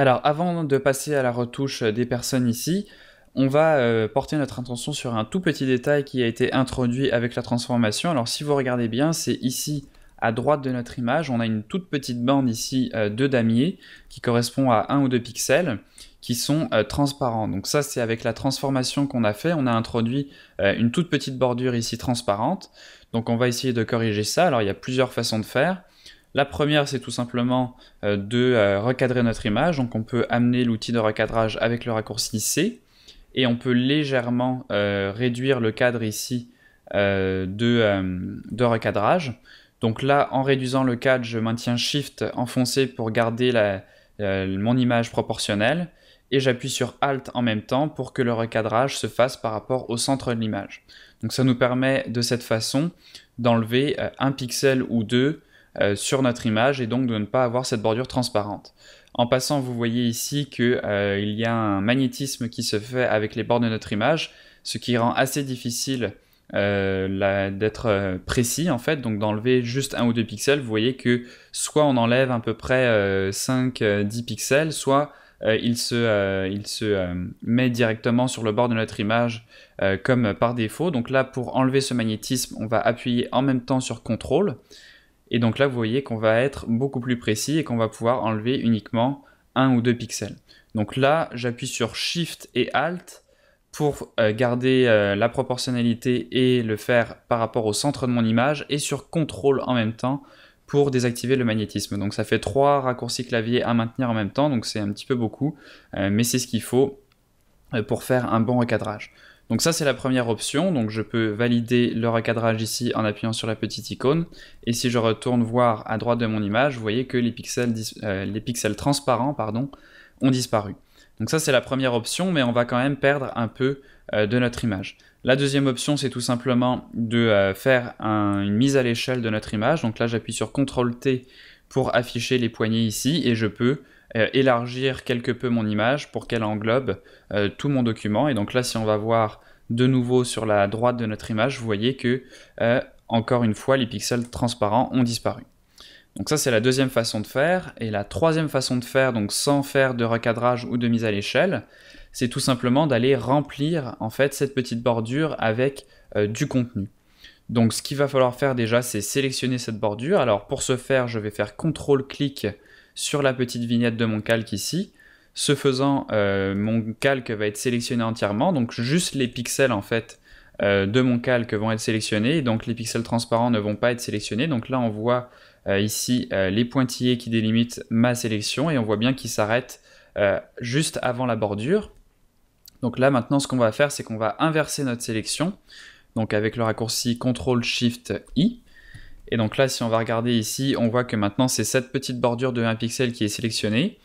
Alors, avant de passer à la retouche des personnes ici, on va euh, porter notre attention sur un tout petit détail qui a été introduit avec la transformation. Alors, si vous regardez bien, c'est ici à droite de notre image, on a une toute petite bande ici euh, de damier qui correspond à un ou deux pixels qui sont euh, transparents. Donc ça, c'est avec la transformation qu'on a fait. On a introduit une toute petite bordure ici transparente. Donc on va essayer de corriger ça. Alors il y a plusieurs façons de faire. La première, c'est tout simplement euh, de euh, recadrer notre image. Donc on peut amener l'outil de recadrage avec le raccourci C et on peut légèrement euh, réduire le cadre ici de, recadrage. Donc là, en réduisant le cadre, je maintiens Shift enfoncé pour garder mon image proportionnelle et j'appuie sur Alt en même temps pour que le recadrage se fasse par rapport au centre de l'image. Donc ça nous permet de cette façon d'enlever un pixel ou deux euh, sur notre image et donc de ne pas avoir cette bordure transparente. En passant, vous voyez ici qu'il euh, y a un magnétisme qui se fait avec les bords de notre image, ce qui rend assez difficile euh, d'être précis en fait, donc d'enlever juste un ou deux pixels, vous voyez que soit on enlève à peu près 5-10 pixels, soit il se, il se met directement sur le bord de notre image comme par défaut. Donc là, pour enlever ce magnétisme, on va appuyer en même temps sur CTRL. Et donc là, vous voyez qu'on va être beaucoup plus précis et qu'on va pouvoir enlever uniquement un ou deux pixels. Donc là, j'appuie sur Shift et Alt pour euh, garder euh, la proportionnalité et le faire par rapport au centre de mon image et sur CTRL en même temps pour désactiver le magnétisme. Donc ça fait trois raccourcis clavier à maintenir en même temps, donc c'est un petit peu beaucoup, euh, mais c'est ce qu'il faut pour faire un bon recadrage. Donc ça c'est la première option, donc je peux valider le recadrage ici en appuyant sur la petite icône, et si je retourne voir à droite de mon image, vous voyez que les pixels, euh, les pixels transparents pardon, ont disparu. Donc ça c'est la première option, mais on va quand même perdre un peu euh, de notre image. La deuxième option c'est tout simplement de euh, faire une mise à l'échelle de notre image, donc là j'appuie sur CTRL-T pour afficher les poignées ici, et je peux euh, élargir quelque peu mon image pour qu'elle englobe euh, tout mon document. Et donc là, si on va voir de nouveau sur la droite de notre image, vous voyez que, euh, encore une fois, les pixels transparents ont disparu. Donc ça, c'est la deuxième façon de faire. Et la troisième façon de faire, donc sans faire de recadrage ou de mise à l'échelle, c'est tout simplement d'aller remplir en fait cette petite bordure avec du contenu. Donc ce qu'il va falloir faire déjà, c'est sélectionner cette bordure. Alors pour ce faire, je vais faire CTRL-clic sur la petite vignette de mon calque ici. Ce faisant, euh, mon calque va être sélectionné entièrement, donc juste les pixels en fait euh, de mon calque vont être sélectionnés, et donc les pixels transparents ne vont pas être sélectionnés. Donc là, on voit euh, ici les pointillés qui délimitent ma sélection, et on voit bien qu'ils s'arrêtent juste avant la bordure. Donc là, maintenant, ce qu'on va faire, c'est qu'on va inverser notre sélection, donc avec le raccourci CTRL-SHIFT-I, et donc là, si on va regarder ici, on voit que maintenant c'est cette petite bordure de 1 pixel qui est sélectionnée.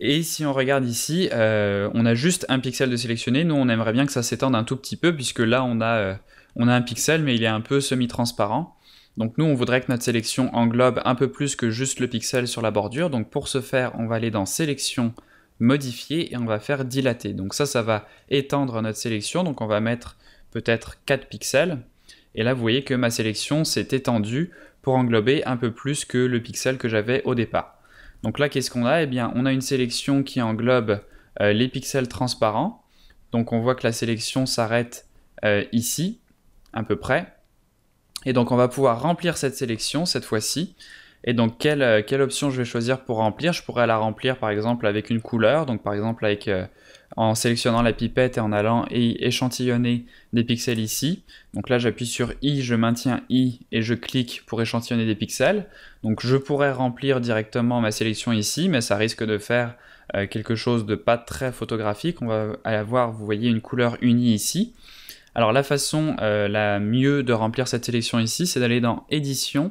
Et si on regarde ici, euh, on a juste un pixel de sélectionné. Nous, on aimerait bien que ça s'étende un tout petit peu, puisque là, on a, euh, on a un pixel, mais il est un peu semi-transparent. Donc nous, on voudrait que notre sélection englobe un peu plus que juste le pixel sur la bordure. Donc pour ce faire, on va aller dans Sélection, Modifier, et on va faire Dilater. Donc ça, ça va étendre notre sélection. Donc on va mettre peut-être 4 pixels. Et là, vous voyez que ma sélection s'est étendue pour englober un peu plus que le pixel que j'avais au départ. Donc là, qu'est-ce qu'on a Eh bien, on a une sélection qui englobe euh, les pixels transparents. Donc on voit que la sélection s'arrête euh, ici, à peu près. Et donc on va pouvoir remplir cette sélection cette fois-ci et donc, euh, quelle, option je vais choisir pour remplir Je pourrais la remplir par exemple avec une couleur, donc par exemple avec, euh, en sélectionnant la pipette et en allant et échantillonner des pixels ici. Donc là, j'appuie sur I, je maintiens I et je clique pour échantillonner des pixels. Donc je pourrais remplir directement ma sélection ici, mais ça risque de faire euh, quelque chose de pas très photographique. On va avoir, vous voyez, une couleur unie ici. Alors la façon la mieux de remplir cette sélection ici, c'est d'aller dans Édition,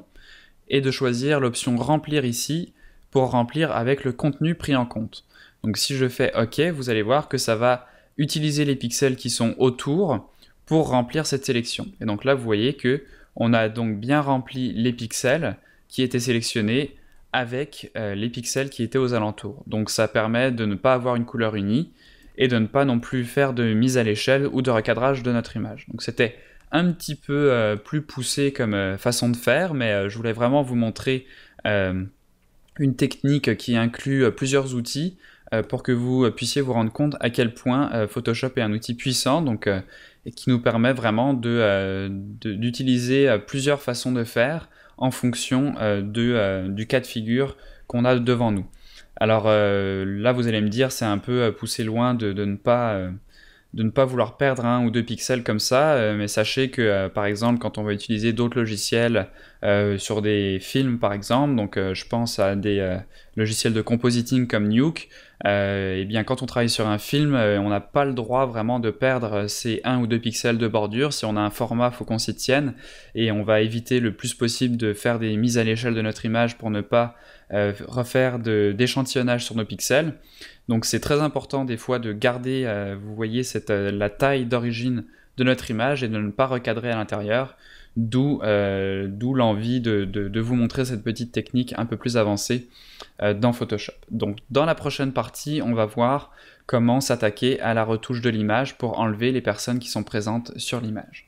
et de choisir l'option remplir ici pour remplir avec le contenu pris en compte. Donc si je fais OK, vous allez voir que ça va utiliser les pixels qui sont autour pour remplir cette sélection. Et donc là, vous voyez que on a donc bien rempli les pixels qui étaient sélectionnés avec euh, les pixels qui étaient aux alentours. Donc ça permet de ne pas avoir une couleur unie et de ne pas non plus faire de mise à l'échelle ou de recadrage de notre image. Donc c'était un petit peu euh, plus poussé comme euh, façon de faire, mais euh, je voulais vraiment vous montrer une technique qui inclut plusieurs outils pour que vous puissiez vous rendre compte à quel point Photoshop est un outil puissant, donc qui nous permet vraiment d'utiliser de, d'utiliser plusieurs façons de faire en fonction de, du cas de figure qu'on a devant nous. Alors là, vous allez me dire, c'est un peu poussé loin de, ne pas de ne pas vouloir perdre un ou deux pixels comme ça, euh, mais sachez que euh, par exemple quand on va utiliser d'autres logiciels euh, sur des films par exemple. Donc euh, je pense à des euh, logiciels de compositing comme Nuke. et bien quand on travaille sur un film, on n'a pas le droit vraiment de perdre ces 1 ou 2 pixels de bordure. Si on a un format, faut qu'on s'y tienne et on va éviter le plus possible de faire des mises à l'échelle de notre image pour ne pas refaire d'échantillonnage sur nos pixels. Donc c'est très important des fois de garder, vous voyez, la taille d'origine de notre image et de ne pas recadrer à l'intérieur. Euh, d'où l'envie de, de, vous montrer cette petite technique un peu plus avancée euh, dans Photoshop. Donc dans la prochaine partie, on va voir comment s'attaquer à la retouche de l'image pour enlever les personnes qui sont présentes sur l'image.